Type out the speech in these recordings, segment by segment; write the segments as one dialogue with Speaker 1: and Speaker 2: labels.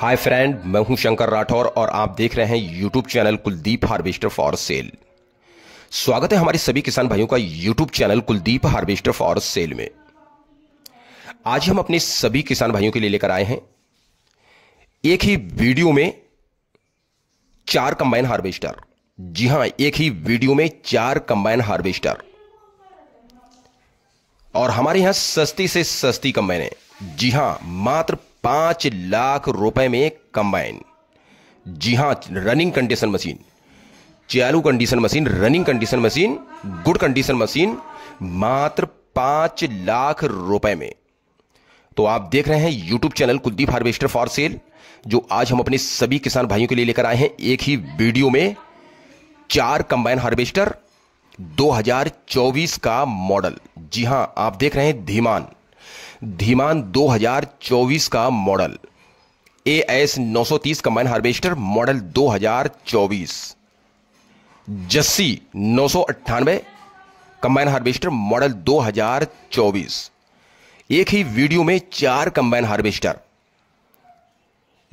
Speaker 1: hi friend मैं हूं शंकर राठौर और आप देख रहे हैं YouTube channel Kuldeep harvester for sale स्वागत है हमारे सभी किसान भाइयों का YouTube channel Kuldeep harvester for sale में आज हम अपने सभी किसान भाइयों के लिए लेकर आए हैं एक ही वीडियो में चार कंबाइन हार्वेस्टर जी हां एक ही वीडियो में चार कंबाइन हार्वेस्टर और हमारे यहां सस्ती से सस्ती है जी हां मात्र पांच लाख रुपए में कंबाइन जी हां रनिंग कंडीशन मशीन चालू condition machine running condition machine good condition machine मात्र पांच लाख रुपए में तो आप देख रहे हैं YouTube channel Kuldeep harvester for sale जो आज हम अपने सभी किसान भाइयों के लिए लेकर आए हैं एक ही वीडियो में चार कंबाइन हार्वेस्टर 2024 का मॉडल जी हां आप देख रहे हैं धीमान धीमान 2024 का मॉडल ए एस नौ कंबाइन हार्वेस्टर मॉडल 2024 जस्सी नौ कंबाइन हार्वेस्टर मॉडल 2024 एक ही वीडियो में चार कंबाइन हार्वेस्टर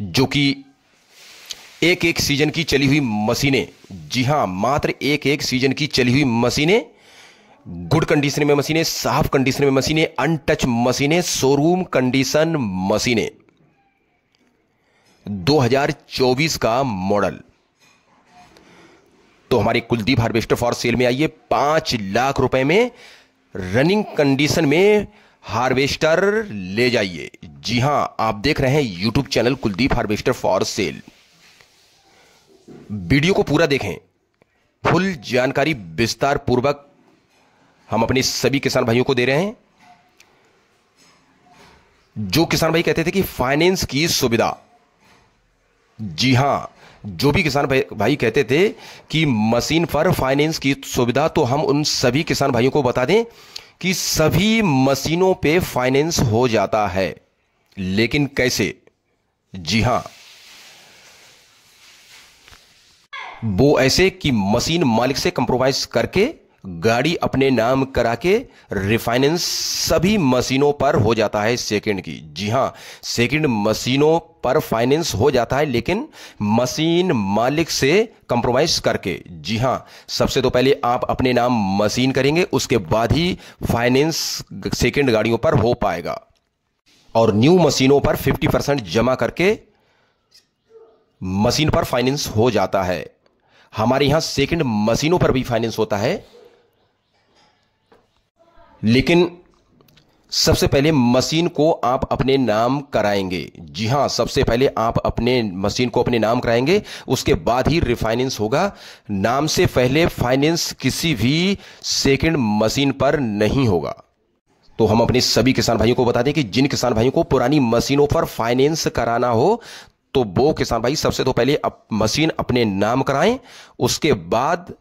Speaker 1: जो कि एक एक सीजन की चली हुई मशीनें जी हां मात्र एक एक सीजन की चली हुई मशीनें गुड कंडीशन में मशीनें साफ कंडीशन में मशीनें अनटच मशीनें शोरूम कंडीशन मशीनें 2024 का मॉडल तो हमारे कुलदीप हार्वेस्टर फॉर सेल में आइए पांच लाख रुपए में रनिंग कंडीशन में हार्वेस्टर ले जाइए जी हां आप देख रहे हैं YouTube channel Kuldeep harvester for sale video को पूरा देखें फुल जानकारी विस्तार पूर्वक हम अपने सभी किसान भाइयों को दे रहे हैं जो किसान भाई कहते थे कि फाइनेंस की सुविधा जी हां जो भी किसान भाई, भाई कहते थे कि मशीन पर फाइनेंस की सुविधा तो हम उन सभी किसान भाइयों को बता दें कि सभी मशीनों पे फाइनेंस हो जाता है लेकिन कैसे जी हां वो ऐसे कि मशीन मालिक से कंप्रोमाइज करके गाड़ी अपने नाम करा के रिफाइनेंस सभी मशीनों पर हो जाता है सेकंड की जी हां सेकंड मशीनों पर फाइनेंस हो जाता है लेकिन मशीन मालिक से कंप्रोमाइज करके जी हां सबसे तो पहले आप अपने नाम मशीन करेंगे उसके बाद ही फाइनेंस सेकंड गाड़ियों पर हो पाएगा और न्यू मशीनों पर 50 परसेंट जमा करके मशीन पर फाइनेंस हो जाता है हमारे यहां सेकंड मशीनों पर भी फाइनेंस होता है लेकिन सबसे पहले मशीन को आप अपने नाम कराएंगे जी हाँ सबसे पहले आप अपने मशीन को अपने नाम कराएंगे उसके बाद ही रिफाइनेंस होगा नाम से पहले फाइनेंस किसी भी सेकंड मशीन पर नहीं होगा तो हम अपने सभी किसान भाइयों को बता दें कि जिन किसान भाइयों को पुरानी मशीनों पर फाइनेंस कराना हो तो वो किसान भाई सबसे तो पहले अप, मशीन अपने नाम कराएं उसके बाद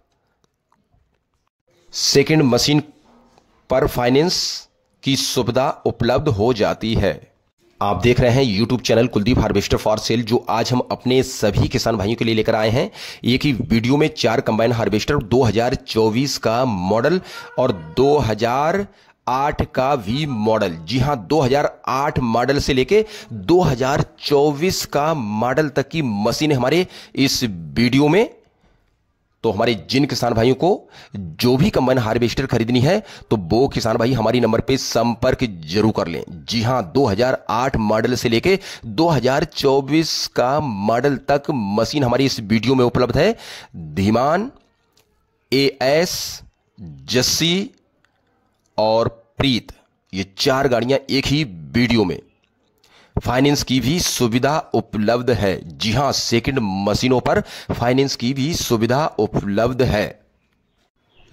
Speaker 1: सेकेंड मशीन पर फाइनेंस की सुविधा उपलब्ध हो जाती है आप देख रहे हैं YouTube channel Kuldeep harvester for sale जो आज हम अपने सभी किसान भाइयों के लिए लेकर आए हैं एक ही वीडियो में चार कंबाइन हार्वेस्टर 2024 का मॉडल और 2008 का वी मॉडल जी हां 2008 मॉडल से लेके 2024 का मॉडल तक की मशीन हमारे इस वीडियो में तो हमारे जिन किसान भाइयों को जो भी कंबाइन हार्वेस्टर खरीदनी है तो वो किसान भाई हमारी नंबर पे संपर्क जरूर कर लें जी हां 2008 मॉडल से लेके 2024 का मॉडल तक मशीन हमारी इस वीडियो में उपलब्ध है धीमान ए एस जस्सी और प्रीत ये चार गाड़ियां एक ही वीडियो में फाइनेंस की भी सुविधा उपलब्ध है जी हां सेकंड मशीनों पर फाइनेंस की भी सुविधा उपलब्ध है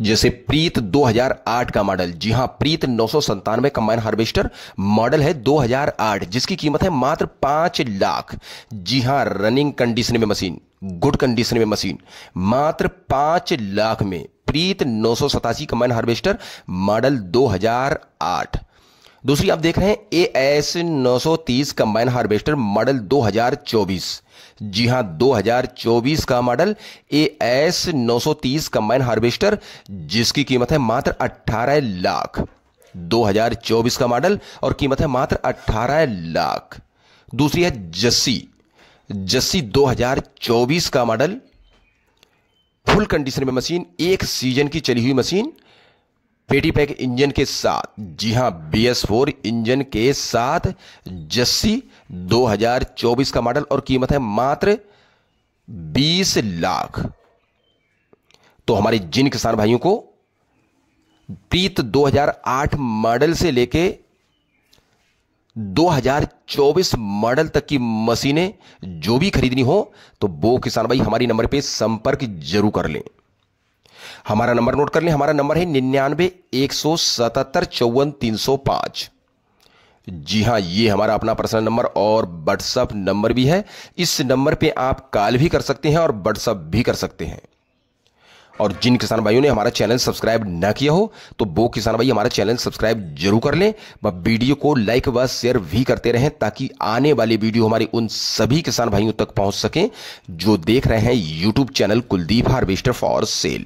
Speaker 1: जैसे प्रीत 2008 का मॉडल जी हां प्रीत नौ सौ संतानवे कंबाइन हार्वेस्टर मॉडल है 2008 जिसकी कीमत है मात्र पांच लाख जी हां रनिंग कंडीशन में मशीन गुड कंडीशन में मशीन मात्र पांच लाख में प्रीत नौ सौ सतासी कंबाइन हार्वेस्टर मॉडल 2008 दूसरी आप देख रहे हैं ए एस नौ सौ तीस कंबाइन हार्वेस्टर मॉडल 2024 जी हां 2024 का मॉडल ए एस नौ सौ तीस कंबाइन हार्वेस्टर जिसकी कीमत है मात्र 18 लाख 2024 का मॉडल और कीमत है मात्र 18 लाख दूसरी है जस्सी जस्सी 2024 का मॉडल फुल कंडीशन में मशीन एक सीजन की चली हुई मशीन पेटी पैक इंजन के साथ जी हां बी एस फोर इंजन के साथ जस्सी 2024 का मॉडल और कीमत है मात्र 20 लाख तो हमारे जिन किसान भाइयों को प्रीत 2008 मॉडल से लेके 2024 मॉडल तक की मशीनें जो भी खरीदनी हो तो वो किसान भाई हमारी नंबर पे संपर्क जरूर कर लें हमारा नंबर नोट कर लें हमारा नंबर है निन्यानवे एक सौ सतहत्तर चौवन तीन सौ पांच जी हां ये हमारा अपना पर्सनल नंबर और व्हाट्सअप नंबर भी है इस नंबर पे आप कॉल भी कर सकते हैं और व्हाट्सअप भी कर सकते हैं और जिन किसान भाइयों ने हमारा चैनल सब्सक्राइब ना किया हो तो वो किसान भाई हमारा चैनल सब्सक्राइब जरूर कर लें व वीडियो को लाइक व शेयर भी करते रहें ताकि आने वाली वीडियो हमारे उन सभी किसान भाइयों तक पहुंच सकें जो देख रहे हैं YouTube channel Kuldeep harvester for sale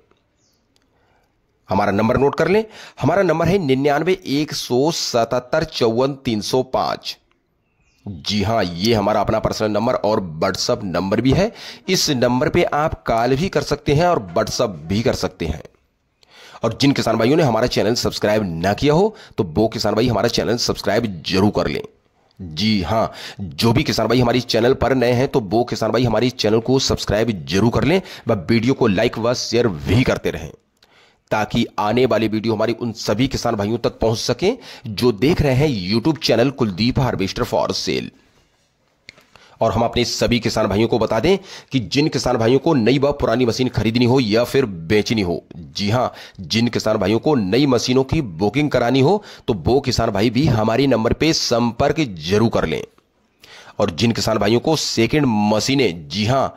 Speaker 1: हमारा नंबर नोट कर लें हमारा नंबर है निन्यानवे एक सौ सतहत्तर चौवन तीन सौ पांच जी हां ये हमारा अपना पर्सनल नंबर और व्हाट्सअप नंबर भी है इस नंबर पे आप कॉल भी कर सकते हैं और व्हाट्सअप भी कर सकते हैं और जिन किसान भाइयों ने हमारा चैनल सब्सक्राइब ना किया हो तो वो किसान भाई हमारा चैनल सब्सक्राइब जरूर कर लें जी हाँ जो भी किसान भाई हमारी चैनल पर नए हैं तो वो किसान भाई हमारी चैनल को सब्सक्राइब जरूर कर लें व वीडियो को लाइक व शेयर भी करते रहें ताकि आने वाली वीडियो हमारी उन सभी किसान भाइयों तक पहुंच सके जो देख रहे हैं YouTube channel Kuldeep harvester for sale और हम अपने सभी किसान भाइयों को बता दें कि जिन किसान भाइयों को नई व पुरानी मशीन खरीदनी हो या फिर बेचनी हो जी हाँ जिन किसान भाइयों को नई मशीनों की बुकिंग करानी हो तो वो किसान भाई भी हमारे नंबर पर संपर्क जरूर कर लें और जिन किसान भाइयों को सेकेंड मशीनें जी हां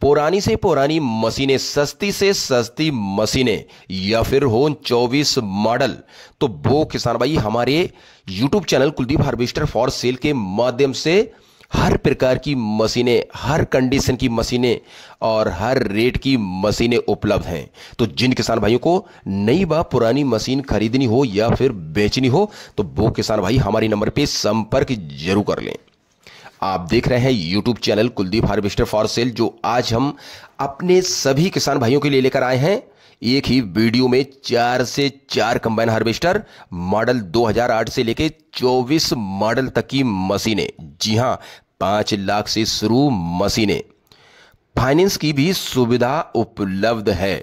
Speaker 1: पुरानी से पुरानी मशीनें सस्ती से सस्ती मशीनें या फिर हो 24 मॉडल तो वो किसान भाई हमारे YouTube channel Kuldeep harvester for sale के माध्यम से हर प्रकार की मशीनें हर कंडीशन की मशीनें और हर रेट की मशीनें उपलब्ध हैं तो जिन किसान भाइयों को नई बा पुरानी मशीन खरीदनी हो या फिर बेचनी हो तो वो किसान भाई हमारे नंबर पे संपर्क जरूर कर लें आप देख रहे हैं YouTube channel Kuldeep harvester for sale जो आज हम अपने सभी किसान भाइयों के लिए लेकर आए हैं एक ही वीडियो में चार से चार कंबाइन हार्वेस्टर मॉडल 2008 से लेके 24 मॉडल तक की मशीनें जी हां पांच लाख से शुरू मशीनें फाइनेंस की भी सुविधा उपलब्ध है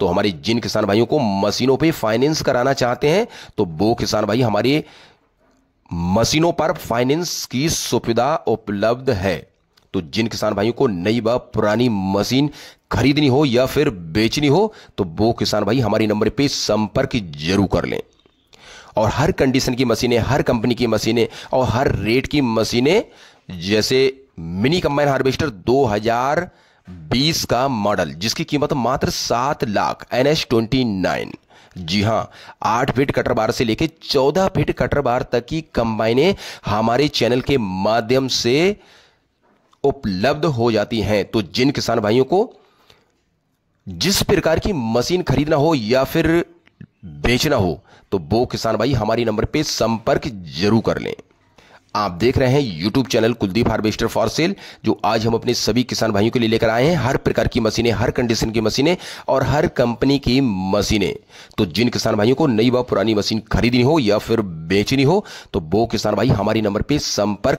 Speaker 1: तो हमारे जिन किसान भाइयों को मशीनों पे फाइनेंस कराना चाहते हैं तो वो किसान भाई हमारे मशीनों पर फाइनेंस की सुविधा उपलब्ध है तो जिन किसान भाइयों को नई व पुरानी मशीन खरीदनी हो या फिर बेचनी हो तो वो किसान भाई हमारे नंबर पे संपर्क जरूर कर लें और हर कंडीशन की मशीनें हर कंपनी की मशीनें और हर रेट की मशीनें जैसे मिनी कंबाइन हार्वेस्टर 2020 का मॉडल जिसकी कीमत मात्र सात lakh N H twenty nine जी हाँ आठ फिट कटर बार से लेकर चौदह फिट कटर बार तक की कंबाइने हमारे चैनल के माध्यम से उपलब्ध हो जाती हैं तो जिन किसान भाइयों को जिस प्रकार की मशीन खरीदना हो या फिर बेचना हो तो वो किसान भाई हमारी नंबर पे संपर्क जरूर कर लें आप देख रहे हैं YouTube channel Kuldeep harvester for sale जो आज हम अपने सभी किसान भाइयों के लिए लेकर आए हैं हर प्रकार की मशीनें हर कंडीशन की मशीनें और हर कंपनी की मशीनें तो जिन किसान भाइयों को नई व पुरानी मशीन खरीदनी हो या फिर बेचनी हो तो वो किसान भाई हमारे नंबर पर संपर्क